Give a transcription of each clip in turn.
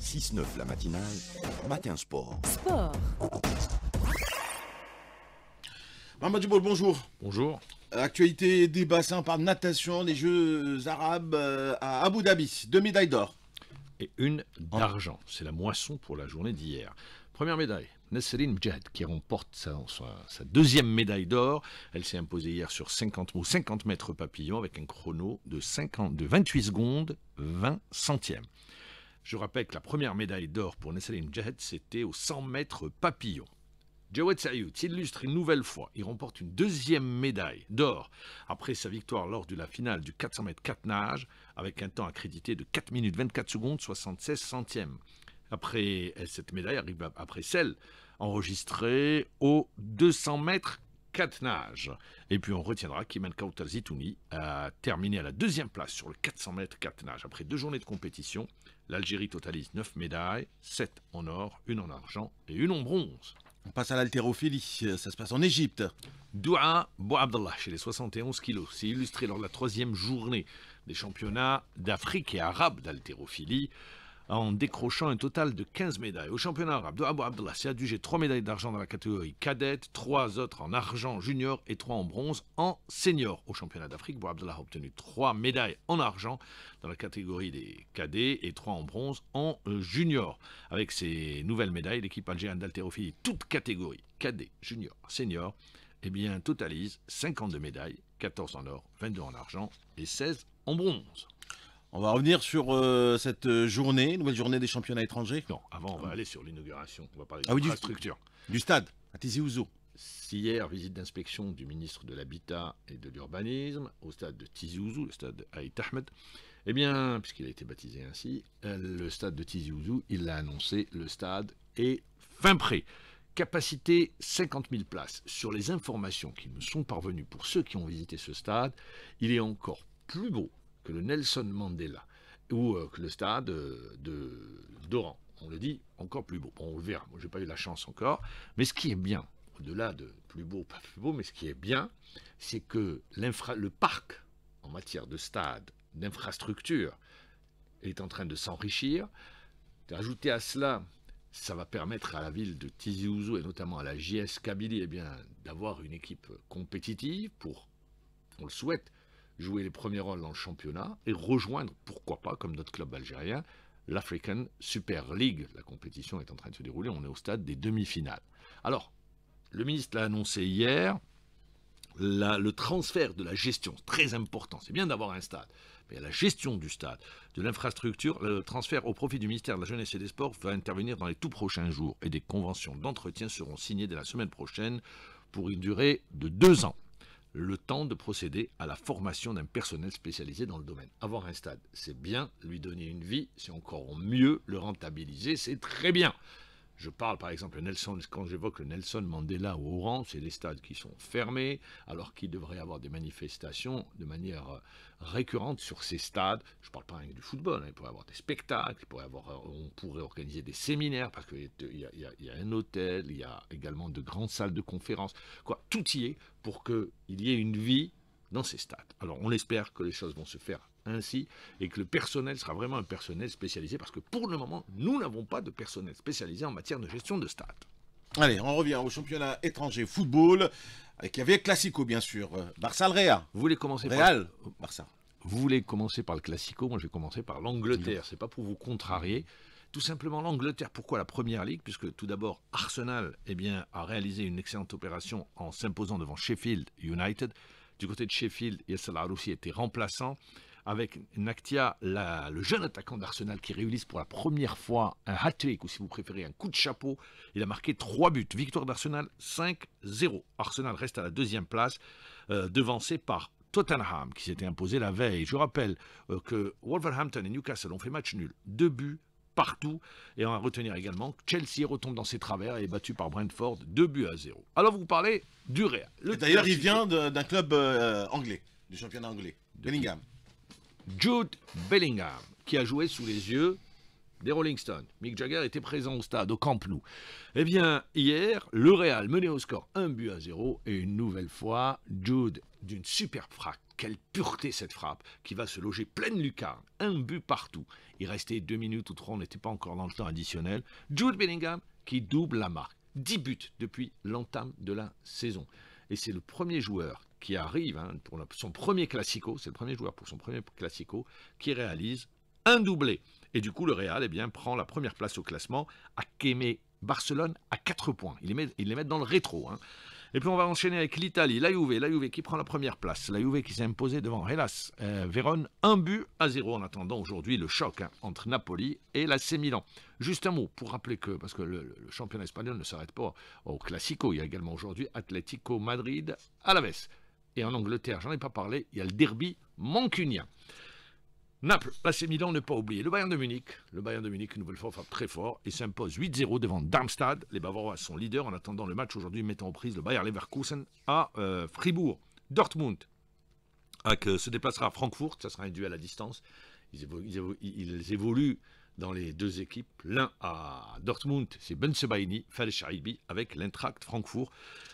6-9 la matinale, matin sport. Sport. du Boul, bonjour. Bonjour. Actualité des bassins par natation, les Jeux arabes euh, à Abu Dhabi, deux médailles d'or. Et une d'argent, c'est la moisson pour la journée d'hier. Première médaille, Nasserine Mjad qui remporte sa, deuxième médaille d'or. Elle s'est imposée hier sur 50, mètres papillon avec un chrono de, 50, de 28 secondes 20 centièmes. Je rappelle que la première médaille d'or pour Nesseline Jet, c'était au 100 mètres papillon. Jawed Sayout s'illustre une nouvelle fois. Il remporte une deuxième médaille d'or après sa victoire lors de la finale du 400 mètres 4 nages avec un temps accrédité de 4 minutes 24 secondes 76 centièmes. Après cette médaille arrive après celle enregistrée au 200 mètres nages. Et puis on retiendra qu'Iman Kautar Zitouni a terminé à la deuxième place sur le 400 mètres catenage. Après deux journées de compétition, l'Algérie totalise 9 médailles, 7 en or, une en argent et une en bronze. On passe à l'haltérophilie, ça se passe en Égypte. Doua Bouabdallah, chez les 71 kilos, s'est illustré lors de la troisième journée des championnats d'Afrique et arabe d'haltérophilie en décrochant un total de 15 médailles. Au championnat arabe de Abdallah Abdullah j'ai trois médailles d'argent dans la catégorie cadette, trois autres en argent junior et trois en bronze en senior. Au championnat d'Afrique, Abou Abdullah a obtenu trois médailles en argent dans la catégorie des cadets et trois en bronze en euh, junior. Avec ses nouvelles médailles, l'équipe algérienne d'haltérophilie, toute catégorie, cadet, junior, senior, eh bien, totalise 52 médailles, 14 en or, 22 en argent et 16 en bronze. On va revenir sur euh, cette euh, journée, nouvelle journée des championnats étrangers. Non, avant, on va aller sur l'inauguration. On va parler ah, de oui, structure. Du stade, à Tizi Hier, visite d'inspection du ministre de l'Habitat et de l'Urbanisme au stade de Tiziouzou, le stade Aït Ahmed. Eh bien, puisqu'il a été baptisé ainsi, euh, le stade de Tizi il l'a annoncé, le stade est fin prêt. Capacité 50 000 places. Sur les informations qui nous sont parvenues pour ceux qui ont visité ce stade, il est encore plus beau que le Nelson Mandela ou euh, que le stade euh, de d'Oran. On le dit encore plus beau. on le verra. Moi, n'ai pas eu la chance encore. Mais ce qui est bien, au-delà de plus beau, pas plus beau, mais ce qui est bien, c'est que le parc en matière de stade, d'infrastructure, est en train de s'enrichir. Ajouter à cela, ça va permettre à la ville de Tizi Ouzou et notamment à la JS Kabylie eh d'avoir une équipe compétitive pour, on le souhaite, jouer les premiers rôles dans le championnat et rejoindre, pourquoi pas, comme notre club algérien, l'African Super League. La compétition est en train de se dérouler, on est au stade des demi-finales. Alors, le ministre l'a annoncé hier, le transfert de la gestion, très important, c'est bien d'avoir un stade, mais la gestion du stade, de l'infrastructure, le transfert au profit du ministère de la Jeunesse et des Sports va intervenir dans les tout prochains jours et des conventions d'entretien seront signées dès la semaine prochaine pour une durée de deux ans le temps de procéder à la formation d'un personnel spécialisé dans le domaine. Avoir un stade, c'est bien, lui donner une vie, c'est encore mieux, le rentabiliser, c'est très bien. Je parle par exemple Nelson, quand j'évoque le Nelson Mandela ou Oran, c'est les stades qui sont fermés, alors qu'il devrait y avoir des manifestations de manière euh, récurrente sur ces stades. Je ne parle pas rien du football, hein. il pourrait y avoir des spectacles, pourrait avoir, euh, on pourrait organiser des séminaires, parce qu'il y, y, a un hôtel, il y a également de grandes salles de conférences. Quoi, tout y est pour qu'il y ait une vie dans ces stades. Alors on espère que les choses vont se faire ainsi et que le personnel sera vraiment un personnel spécialisé parce que pour le moment, nous n'avons pas de personnel spécialisé en matière de gestion de stade. Allez, on revient au championnat étranger football avec il avait Classico bien sûr, Barça Real. Vous voulez commencer Real, par... Barça. Vous voulez commencer par le Classico, moi je vais commencer par l'Angleterre, c'est pas pour vous contrarier. Tout simplement l'Angleterre, pourquoi la Première Ligue Puisque tout d'abord Arsenal eh bien, a réalisé une excellente opération en s'imposant devant Sheffield United du côté de Sheffield, a aussi était remplaçant avec Naktia, le jeune attaquant d'Arsenal qui réalise pour la première fois un hat-trick, ou si vous préférez un coup de chapeau. Il a marqué trois buts. Victoire d'Arsenal 5-0. Arsenal reste à la deuxième place, euh, devancé par Tottenham qui s'était imposé la veille. Je rappelle euh, que Wolverhampton et Newcastle ont fait match nul. Deux buts partout. Et on va retenir également que Chelsea retombe dans ses travers et est battu par Brentford 2 buts à 0. Alors vous parlez du Real. D'ailleurs, il vient d'un club euh, anglais, du championnat anglais, Bellingham. Jude Bellingham, qui a joué sous les yeux des Rolling Stones. Mick Jagger était présent au stade, au Camp Nou. Eh bien, hier, le Real menait au score 1 but à 0 et une nouvelle fois, Jude, d'une superbe frappe, quelle pureté cette frappe, qui va se loger pleine lucarne, un but partout. Il restait deux minutes ou trois, on n'était pas encore dans le temps additionnel. Jude Bellingham qui double la marque. 10 buts depuis l'entame de la saison. Et c'est le premier joueur qui arrive hein, pour son premier classico, c'est le premier joueur pour son premier classico qui réalise un doublé. Et du coup, le Real eh bien, prend la première place au classement à Kémé Barcelone à 4 points. Ils les mettent, les dans le rétro. Hein. Et puis on va enchaîner avec l'Italie, la Juve, la Juve qui prend la première place, la Juve qui s'est imposée devant, hélas, euh, Vérone, un but à zéro en attendant aujourd'hui le choc hein, entre Napoli et la Milan. Juste un mot pour rappeler que, parce que le, championnat espagnol ne s'arrête pas au Classico, il y a également aujourd'hui Atlético Madrid à la Et en Angleterre, j'en ai pas parlé, il y a le derby mancunien. Naples, passé Milan, ne pas oublier. Le Bayern de Munich, le Bayern de Munich, une nouvelle fois, très fort et s'impose 8-0 devant Darmstadt. Les Bavarois sont leaders en attendant le match aujourd'hui mettant en prise le Bayern Leverkusen à euh, Fribourg. Dortmund ah, se déplacera à Francfort, ça sera un duel à distance. Ils, évoluent, dans les deux équipes. L'un à Dortmund, c'est Ben Sebaini, avec l'intracte Francfort.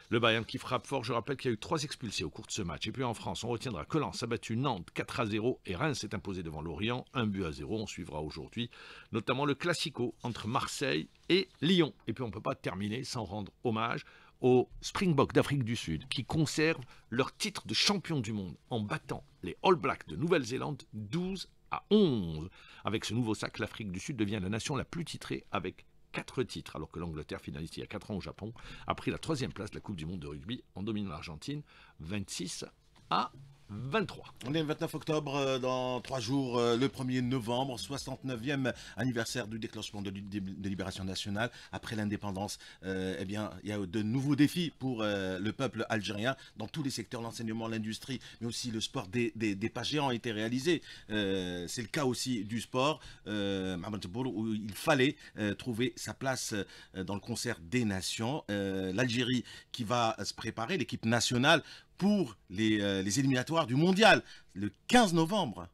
Le Bayern qui frappe fort, je rappelle qu'il y a eu trois expulsés au cours de ce match. Et puis en France, on retiendra que Lens a battu Nantes 4 à 0 et Reims s'est imposé devant Lorient Un but à 0. On suivra aujourd'hui notamment le classico entre Marseille et Lyon. Et puis on ne peut pas terminer sans rendre hommage aux Springboks d'Afrique du Sud qui conservent leur titre de champion du monde en battant les All Blacks de Nouvelle-Zélande 12 à 11. Avec ce nouveau sac, l'Afrique du Sud devient la nation la plus titrée avec quatre titres, alors que l'Angleterre, finaliste il y a 4 ans au Japon, a pris la troisième place de la Coupe du Monde de rugby en dominant l'Argentine 26 à 23. On est le 29 octobre, euh, dans trois jours, euh, le 1er novembre, 69e anniversaire du déclenchement de, la libération nationale. Après l'indépendance, euh, eh bien, il y a de nouveaux défis pour le peuple algérien dans tous les secteurs, l'enseignement, l'industrie, mais aussi le sport. Des, pas géants ont été réalisés. C'est le cas aussi du sport, où il fallait trouver sa place dans le concert des nations. L'Algérie qui va se préparer, l'équipe nationale, pour euh, les, éliminatoires du mondial, le 15 novembre.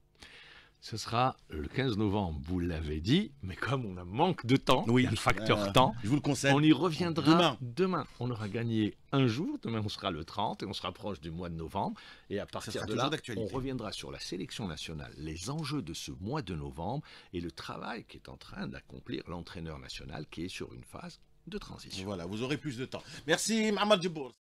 Ce sera le 15 novembre, vous l'avez dit, mais comme on a manque de temps, il y a le facteur euh, temps, je vous le conseille. on y reviendra demain. demain. On aura gagné un jour, demain on sera le 30 et on se rapproche du mois de novembre. Et à partir de là, on reviendra sur la sélection nationale, les enjeux de ce mois de novembre et le travail qui est en train d'accomplir l'entraîneur national qui est sur une phase de transition. Voilà, vous aurez plus de temps. Merci Mahmoud dubourg